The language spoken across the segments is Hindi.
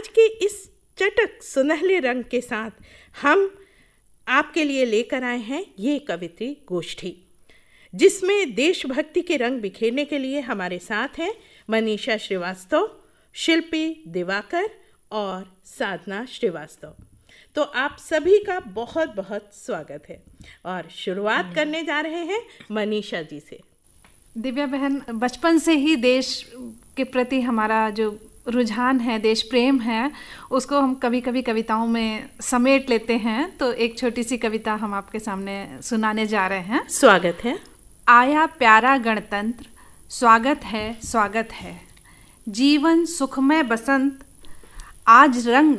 आज के इस चटक सुनहले रंग के साथ हम आपके लिए लेकर आए हैं ये कवित्री गोष्ठी जिसमें देशभक्ति के रंग बिखेरने के लिए हमारे साथ हैं मनीषा श्रीवास्तव शिल्पी दिवाकर और साधना श्रीवास्तव तो आप सभी का बहुत बहुत स्वागत है और शुरुआत करने जा रहे हैं मनीषा जी से दिव्या बहन बचपन से ही देश के प्रति हमारा जो रुझान है देश प्रेम है उसको हम कभी कभी कविताओं में समेट लेते हैं तो एक छोटी सी कविता हम आपके सामने सुनाने जा रहे हैं स्वागत है आया प्यारा गणतंत्र स्वागत है स्वागत है जीवन सुखमय बसंत आज रंग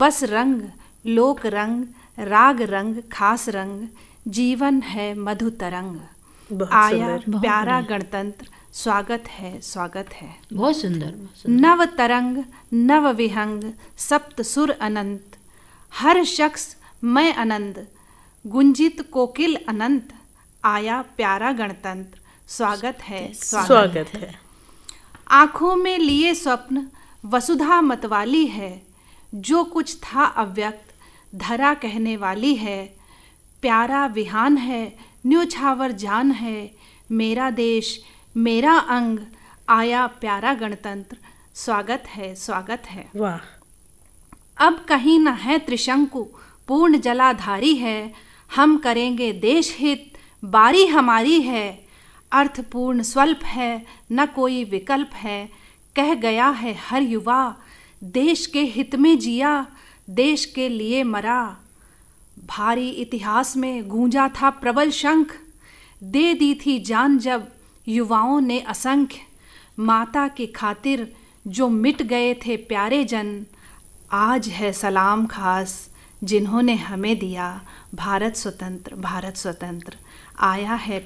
बस रंग लोक रंग राग रंग खास रंग जीवन है मधु तरंग आया प्यारा गणतंत्र स्वागत है स्वागत है बहुत सुंदर नव तरंग नव विहंग सप्त सुर अनंत हर शख्स मैं अनंत गुंजित कोकिल अनंत आया प्यारा गणतंत्र स्वागत है स्वागत, स्वागत है, है। आंखों में लिए स्वप्न वसुधा मतवाली है जो कुछ था अव्यक्त धरा कहने वाली है प्यारा विहान है न्योछावर जान है मेरा देश मेरा अंग आया प्यारा गणतंत्र स्वागत है स्वागत है वाह अब कहीं न है त्रिशंकु पूर्ण जलाधारी है हम करेंगे देश हित बारी हमारी है अर्थपूर्ण स्वल्प है न कोई विकल्प है कह गया है हर युवा देश के हित में जिया देश के लिए मरा भारी इतिहास में गूंजा था प्रबल शंख दे दी थी जान जब युवाओं ने असंख्य माता के खातिर जो मिट गए थे प्यारे जन आज है सलाम खास जिन्होंने हमें दिया भारत स्वतंत्र भारत स्वतंत्र आया है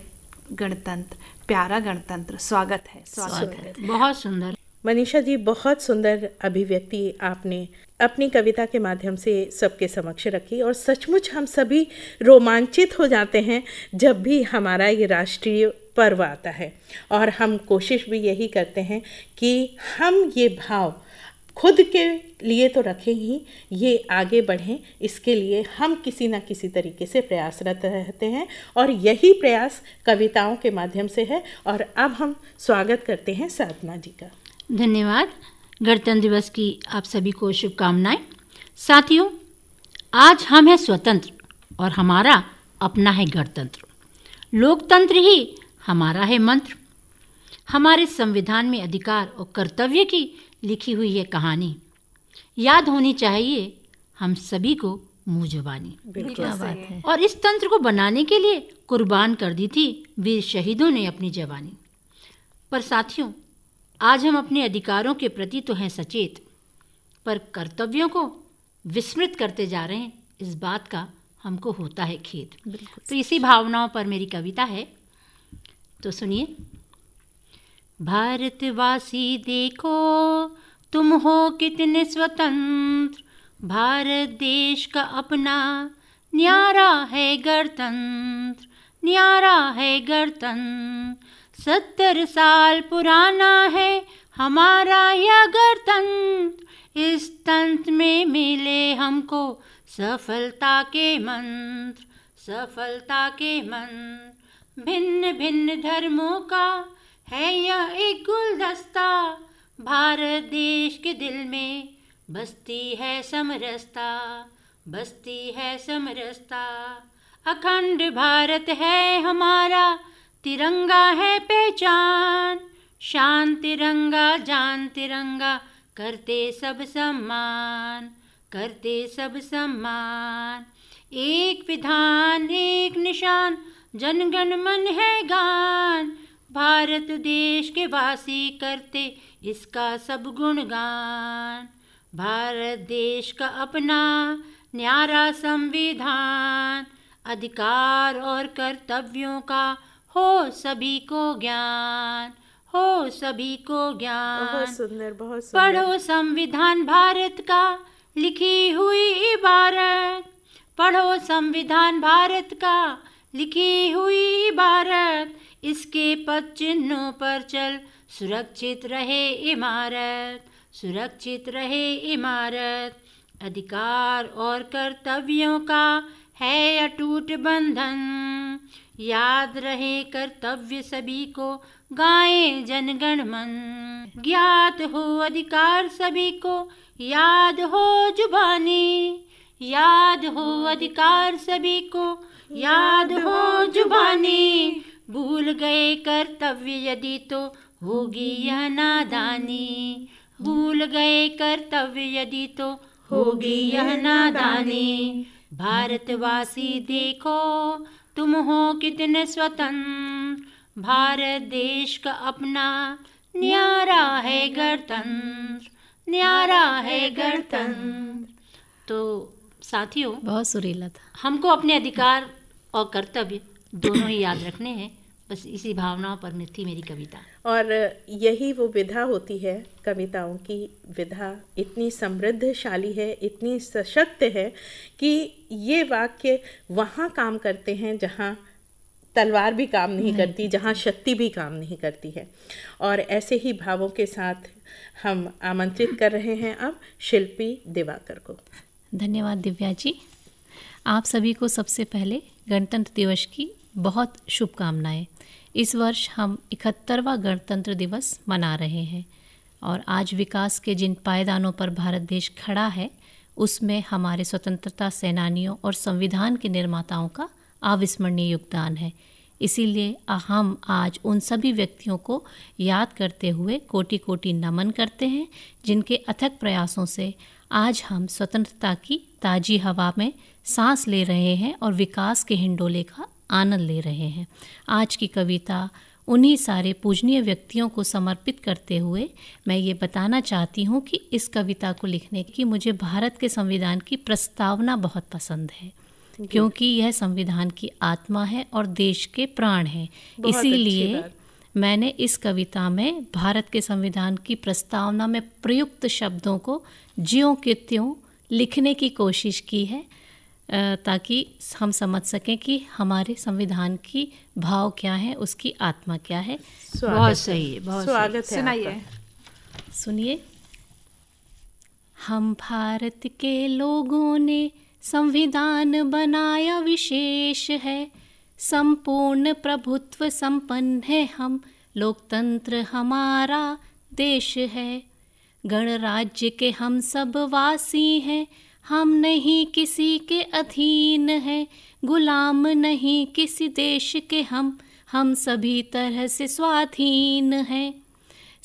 गणतंत्र प्यारा गणतंत्र स्वागत है स्वागत है बहुत सुंदर मनीषा जी बहुत सुंदर अभिव्यक्ति आपने अपनी कविता के माध्यम से सबके समक्ष रखी और सचमुच हम सभी रोमांचित हो जाते हैं जब भी हमारा ये राष्ट्रीय पर्व आता है और हम कोशिश भी यही करते हैं कि हम ये भाव खुद के लिए तो रखें ही ये आगे बढ़ें इसके लिए हम किसी ना किसी तरीके से प्रयासरत रहते हैं और यही प्रयास कविताओं के माध्यम से है और अब हम स्वागत करते हैं साधना जी का धन्यवाद गणतंत्र दिवस की आप सभी को शुभकामनाएं साथियों आज हम हैं स्वतंत्र और हमारा अपना है गणतंत्र लोकतंत्र ही हमारा है मंत्र हमारे संविधान में अधिकार और कर्तव्य की लिखी हुई है कहानी याद होनी चाहिए हम सभी को मुँह जुबानी है और इस तंत्र को बनाने के लिए कुर्बान कर दी थी वीर शहीदों ने अपनी जवानी पर साथियों आज हम अपने अधिकारों के प्रति तो हैं सचेत पर कर्तव्यों को विस्मृत करते जा रहे हैं इस बात का हमको होता है खेद तो इसी भावनाओं पर मेरी कविता है तो सुनिए भारतवासी देखो तुम हो कितने स्वतंत्र भारत देश का अपना न्यारा है गणतंत्र न्यारा है गणतंत्र सत्तर साल पुराना है हमारा यह गणतंत्र इस तंत्र में मिले हमको सफलता के मंत्र सफलता के मंत्र भिन्न भिन्न धर्मों का है यह एक गुलदस्ता भारत देश के दिल में बसती है समरसता बसती है समरसता अखंड भारत है हमारा तिरंगा है पहचान शान तिरंगा जान तिरंगा करते सब सम्मान करते सब सम्मान एक विधान एक निशान जनगण मन है गान भारत देश के वासी करते इसका सब गुणगान भारत देश का अपना न्यारा संविधान अधिकार और कर्तव्यों का हो सभी को ज्ञान हो सभी को ज्ञान बहुत सुंदर बहुत सुंदर पढ़ो संविधान भारत का लिखी हुई इबारत पढ़ो संविधान भारत का लिखी हुई इबारत इसके पद चिन्हों पर चल सुरक्षित रहे इमारत सुरक्षित रहे इमारत अधिकार और कर्तव्यों का है अटूट बंधन याद रहे कर्तव्य सभी को गाए जनगण मन ज्ञात हो अधिकार सभी को याद हो जुबानी याद हो अधिकार सभी को याद हो जुबानी भूल गए कर्तव्य यदि तो होगी यह नादानी भूल गए कर्तव्य यदि तो होगी यह नादानी भारतवासी देखो तुम हो कितने स्वतंत्र भारत देश का अपना न्यारा है गणतंत्र न्यारा है गणतंत्र तो साथियों बहुत सुरीला था हमको अपने अधिकार और कर्तव्य दोनों ही याद रखने हैं बस इसी भावनाओं पर थी मेरी कविता और यही वो विधा होती है कविताओं की विधा इतनी समृद्धशाली है इतनी सशक्त है कि ये वाक्य वहाँ काम करते हैं जहाँ तलवार भी काम नहीं, नहीं करती जहाँ शक्ति भी काम नहीं करती है और ऐसे ही भावों के साथ हम आमंत्रित कर रहे हैं अब शिल्पी दिवाकर को धन्यवाद दिव्या जी आप सभी को सबसे पहले गणतंत्र दिवस की बहुत शुभकामनाएं इस वर्ष हम इकहत्तरवा गणतंत्र दिवस मना रहे हैं और आज विकास के जिन पायदानों पर भारत देश खड़ा है उसमें हमारे स्वतंत्रता सेनानियों और संविधान के निर्माताओं का अविस्मरणीय योगदान है इसीलिए हम आज उन सभी व्यक्तियों को याद करते हुए कोटि कोटि नमन करते हैं जिनके अथक प्रयासों से आज हम स्वतंत्रता की ताजी हवा में सांस ले रहे हैं और विकास के हिंडोले का आनंद ले रहे हैं आज की कविता उन्हीं सारे पूजनीय व्यक्तियों को समर्पित करते हुए मैं ये बताना चाहती हूँ कि इस कविता को लिखने की मुझे भारत के संविधान की प्रस्तावना बहुत पसंद है क्योंकि यह संविधान की आत्मा है और देश के प्राण है इसीलिए मैंने इस कविता में भारत के संविधान की प्रस्तावना में प्रयुक्त शब्दों को ज्यों के त्यों लिखने की कोशिश की है ताकि हम समझ सकें कि हमारे संविधान की भाव क्या है उसकी आत्मा क्या है बहुत सही है बहुत स्वागत है सुनाइए सुनिए हम भारत के लोगों ने संविधान बनाया विशेष है संपूर्ण प्रभुत्व संपन्न है हम लोकतंत्र हमारा देश है गणराज्य के हम सब वासी हैं हम नहीं किसी के अधीन हैं गुलाम नहीं किसी देश के हम हम सभी तरह से स्वाधीन हैं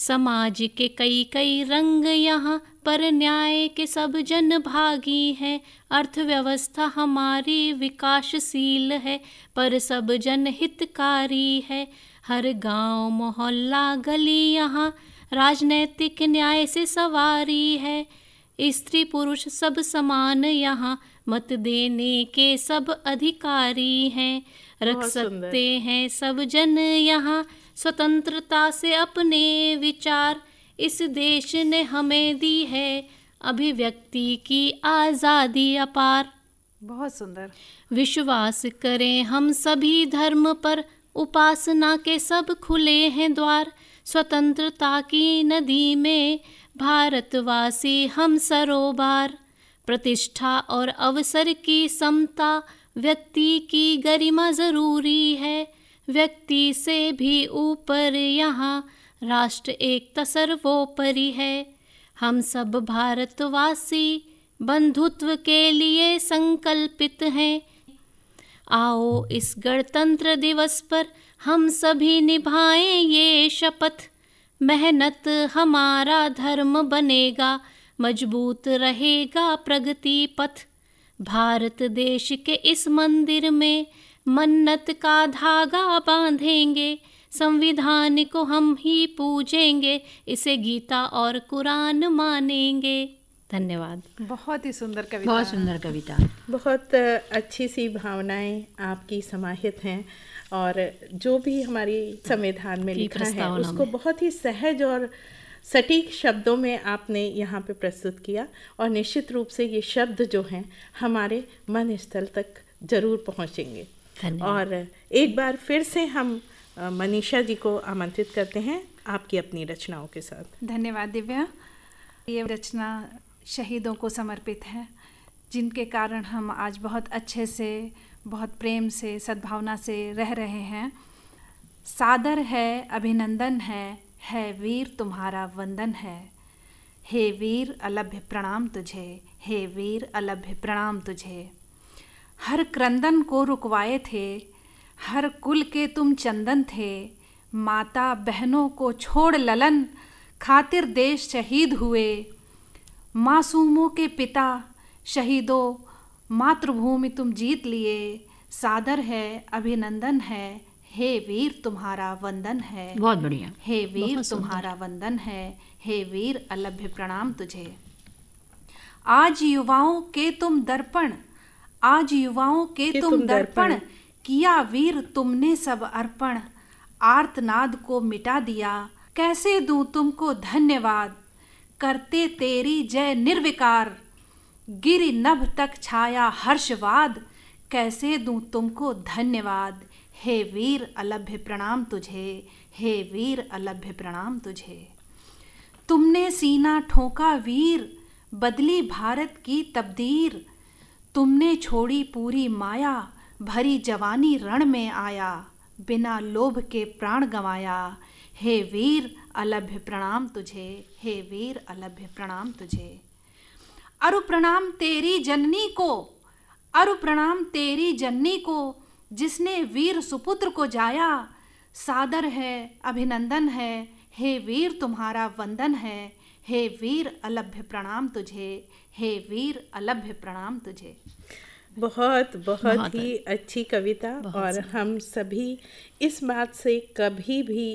समाज के कई कई रंग यहाँ पर न्याय के सब जन भागी हैं अर्थव्यवस्था हमारी विकासशील है पर सब जन हितकारी है हर गांव मोहल्ला गली यहाँ राजनैतिक न्याय से सवारी है स्त्री पुरुष सब समान यहाँ मत देने के सब अधिकारी हैं रख सकते हैं सब जन यहाँ स्वतंत्रता से अपने विचार इस देश ने हमें दी है अभिव्यक्ति की आज़ादी अपार बहुत सुंदर विश्वास करें हम सभी धर्म पर उपासना के सब खुले हैं द्वार स्वतंत्रता की नदी में भारतवासी हम सरोबार प्रतिष्ठा और अवसर की समता व्यक्ति की गरिमा जरूरी है व्यक्ति से भी ऊपर यहाँ राष्ट्र एकता सर्वोपरि है हम सब भारतवासी बंधुत्व के लिए संकल्पित हैं आओ इस गणतंत्र दिवस पर हम सभी निभाएं ये शपथ मेहनत हमारा धर्म बनेगा मजबूत रहेगा प्रगति पथ भारत देश के इस मंदिर में मन्नत का धागा बांधेंगे संविधान को हम ही पूजेंगे इसे गीता और कुरान मानेंगे धन्यवाद बहुत ही सुंदर कविता बहुत सुंदर कविता बहुत अच्छी सी भावनाएं आपकी समाहित हैं और जो भी हमारी संविधान में लिखा है उसको बहुत ही सहज और सटीक शब्दों में आपने यहाँ पे प्रस्तुत किया और निश्चित रूप से ये शब्द जो हैं हमारे मन स्थल तक ज़रूर पहुँचेंगे और एक बार फिर से हम मनीषा जी को आमंत्रित करते हैं आपकी अपनी रचनाओं के साथ धन्यवाद दिव्या ये रचना शहीदों को समर्पित है जिनके कारण हम आज बहुत अच्छे से बहुत प्रेम से सद्भावना से रह रहे हैं सादर है अभिनंदन है है वीर तुम्हारा वंदन है हे वीर अलभ्य प्रणाम तुझे हे वीर अलभ्य प्रणाम तुझे हर क्रंदन को रुकवाए थे हर कुल के तुम चंदन थे माता बहनों को छोड़ ललन खातिर देश शहीद हुए मासूमों के पिता शहीदों मातृभूमि तुम जीत लिए सादर है अभिनंदन है हे वीर तुम्हारा वंदन है बहुत बढ़िया हे वीर तुम्हारा वंदन है हे वीर अलभ्य प्रणाम तुझे आज युवाओं के तुम दर्पण आज युवाओं के तुम दर्पण किया वीर तुमने सब अर्पण आर्तनाद को मिटा दिया कैसे दूं तुमको धन्यवाद करते तेरी जय निर्विकार गिरी नभ तक छाया हर्षवाद कैसे दूं तुमको धन्यवाद हे वीर अलभ्य प्रणाम तुझे हे वीर अलभ्य प्रणाम तुझे तुमने सीना ठोका वीर बदली भारत की तब्दीर तुमने छोड़ी पूरी माया भरी जवानी रण में आया बिना लोभ के प्राण गंवाया हे वीर अलभ्य प्रणाम तुझे हे वीर अलभ्य प्रणाम तुझे अरु प्रणाम तेरी जननी को अरु प्रणाम तेरी जननी को जिसने वीर सुपुत्र को जाया सादर है अभिनंदन है हे वीर तुम्हारा वंदन है हे वीर अलभ्य प्रणाम तुझे हे वीर अलभ्य प्रणाम तुझे बहुत बहुत, ही अच्छी कविता और हम सभी इस बात से कभी भी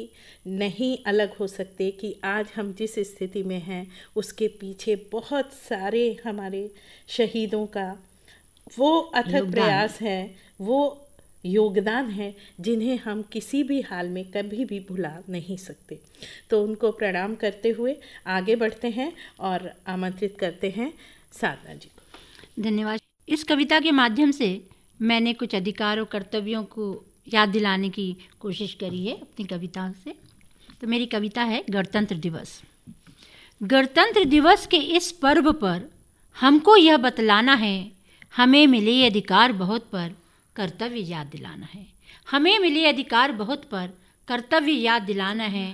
नहीं अलग हो सकते कि आज हम जिस स्थिति में हैं उसके पीछे बहुत सारे हमारे शहीदों का वो अथक प्रयास है वो योगदान हैं जिन्हें हम किसी भी हाल में कभी भी भुला नहीं सकते तो उनको प्रणाम करते हुए आगे बढ़ते हैं और आमंत्रित करते हैं साधना जी को धन्यवाद इस कविता के माध्यम से मैंने कुछ अधिकार और कर्तव्यों को याद दिलाने की कोशिश करी है अपनी कविता से तो मेरी कविता है गणतंत्र दिवस गणतंत्र दिवस के इस पर्व पर हमको यह बतलाना है हमें मिले अधिकार बहुत पर कर्तव्य याद दिलाना है हमें मिले अधिकार बहुत पर कर्तव्य याद दिलाना है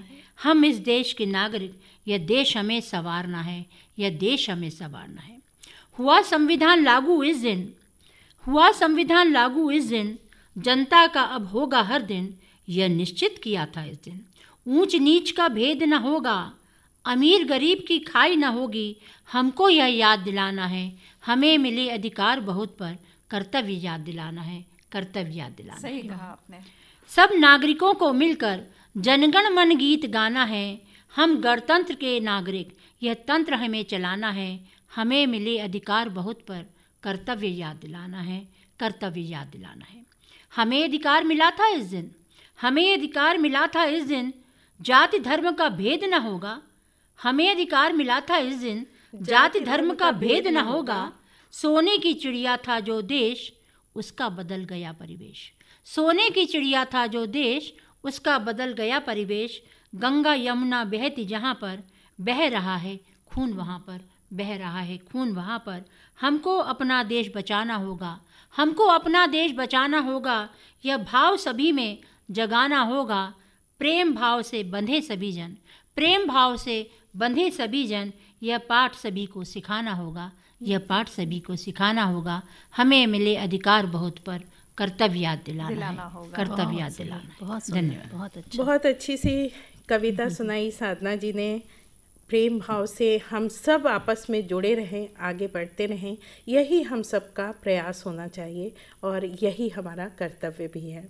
हम इस देश के नागरिक यह देश हमें संवारना है यह देश हमें संवारना है हुआ संविधान लागू इस दिन हुआ संविधान लागू इस दिन जनता का अब होगा हर दिन यह निश्चित किया था इस दिन ऊंच नीच का भेद न होगा अमीर गरीब की खाई न होगी हमको यह याद दिलाना है हमें मिले अधिकार बहुत पर कर्तव्य याद दिलाना है कर्तव्य दिलाना सही कहा आपने सब नागरिकों को मिलकर जनगण मन गीत गाना है हम गणतंत्र के नागरिक यह तंत्र हमें चलाना है हमें मिले अधिकार बहुत पर कर्तव्य याद दिलाना है कर्तव्य याद दिलाना है हमें अधिकार मिला था इस दिन हमें अधिकार मिला था इस दिन जाति धर्म का भेद न होगा हमें अधिकार मिला था इस दिन जाति धर्म का भेद न होगा सोने की चिड़िया था जो देश उसका बदल गया परिवेश सोने की चिड़िया था जो देश उसका बदल गया परिवेश गंगा यमुना बहती जहाँ पर बह रहा है खून वहाँ पर बह रहा है खून वहाँ पर हमको अपना देश बचाना होगा हमको अपना देश बचाना होगा यह भाव सभी में जगाना होगा प्रेम भाव से बंधे सभी जन प्रेम भाव से बंधे सभी जन यह पाठ सभी को सिखाना होगा यह पाठ सभी को सिखाना होगा हमें मिले अधिकार बहुत पर कर्तव्य याद दिलाना, दिलाना होगा कर्तव्य याद दिलाना बहुत धन्यवाद बहुत अच्छा बहुत अच्छी सी कविता हम्म। सुनाई साधना जी ने प्रेम भाव से हम सब आपस में जुड़े रहें आगे बढ़ते रहें यही हम सब का प्रयास होना चाहिए और यही हमारा कर्तव्य भी है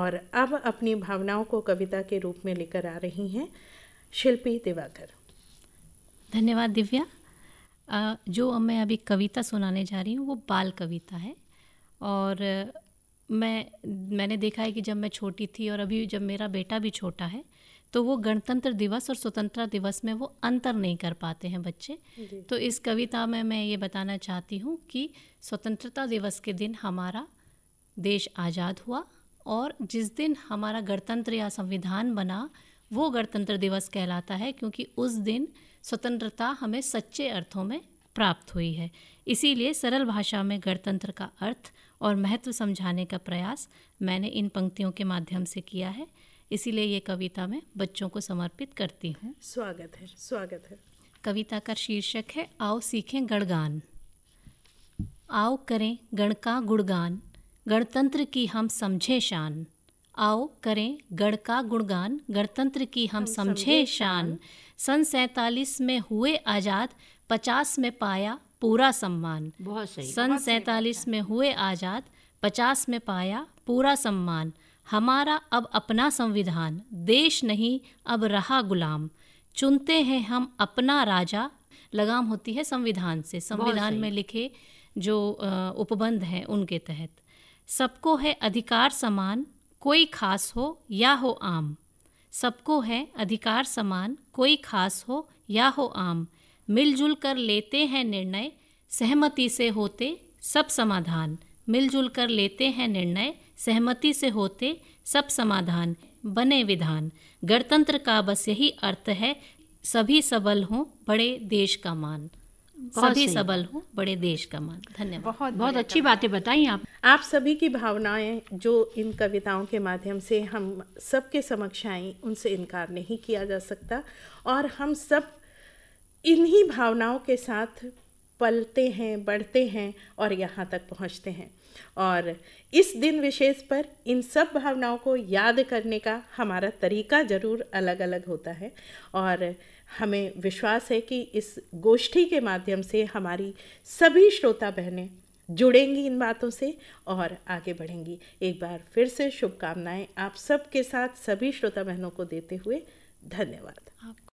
और अब अपनी भावनाओं को कविता के रूप में लेकर आ रही हैं शिल्पी दिवाकर धन्यवाद दिव्या जो मैं अभी कविता सुनाने जा रही हूँ वो बाल कविता है और मैं मैंने देखा है कि जब मैं छोटी थी और अभी जब मेरा बेटा भी छोटा है तो वो गणतंत्र दिवस और स्वतंत्रता दिवस में वो अंतर नहीं कर पाते हैं बच्चे तो इस कविता में मैं ये बताना चाहती हूँ कि स्वतंत्रता दिवस के दिन हमारा देश आज़ाद हुआ और जिस दिन हमारा गणतंत्र या संविधान बना वो गणतंत्र दिवस कहलाता है क्योंकि उस दिन स्वतंत्रता हमें सच्चे अर्थों में प्राप्त हुई है इसीलिए सरल भाषा में गणतंत्र का अर्थ और महत्व समझाने का प्रयास मैंने इन पंक्तियों के माध्यम से किया है इसीलिए ये कविता मैं बच्चों को समर्पित करती हूँ स्वागत है स्वागत है कविता का शीर्षक है आओ सीखें गणगान आओ करें गण का गुणगान गणतंत्र की हम समझे शान आओ करें गण का गुणगान गणतंत्र की हम, हम समझे शान, शान। सन सैतालीस में हुए आज़ाद पचास में पाया पूरा सम्मान बहुत सही सन सैतालीस में हुए आज़ाद पचास में पाया पूरा सम्मान हमारा अब अपना संविधान देश नहीं अब रहा गुलाम चुनते हैं हम अपना राजा लगाम होती है संविधान से संविधान में लिखे जो उपबंध हैं उनके तहत सबको है अधिकार समान कोई खास हो या हो आम सबको है अधिकार समान कोई खास हो या हो आम मिलजुल कर लेते हैं निर्णय सहमति से होते सब समाधान मिलजुल कर लेते हैं निर्णय सहमति से होते सब समाधान बने विधान गणतंत्र का बस यही अर्थ है सभी सबल हों बड़े देश का मान ही सबल हूँ बड़े देश का मन धन्यवाद बहुत बहुत अच्छी बातें बताई आप आप सभी की भावनाएं जो इन कविताओं के माध्यम से हम सबके समक्ष आई उनसे इनकार नहीं किया जा सकता और हम सब इन्हीं भावनाओं के साथ पलते हैं बढ़ते हैं और यहाँ तक पहुँचते हैं और इस दिन विशेष पर इन सब भावनाओं को याद करने का हमारा तरीका ज़रूर अलग अलग होता है और हमें विश्वास है कि इस गोष्ठी के माध्यम से हमारी सभी श्रोता बहनें जुड़ेंगी इन बातों से और आगे बढ़ेंगी एक बार फिर से शुभकामनाएं आप सबके साथ सभी श्रोता बहनों को देते हुए धन्यवाद आपको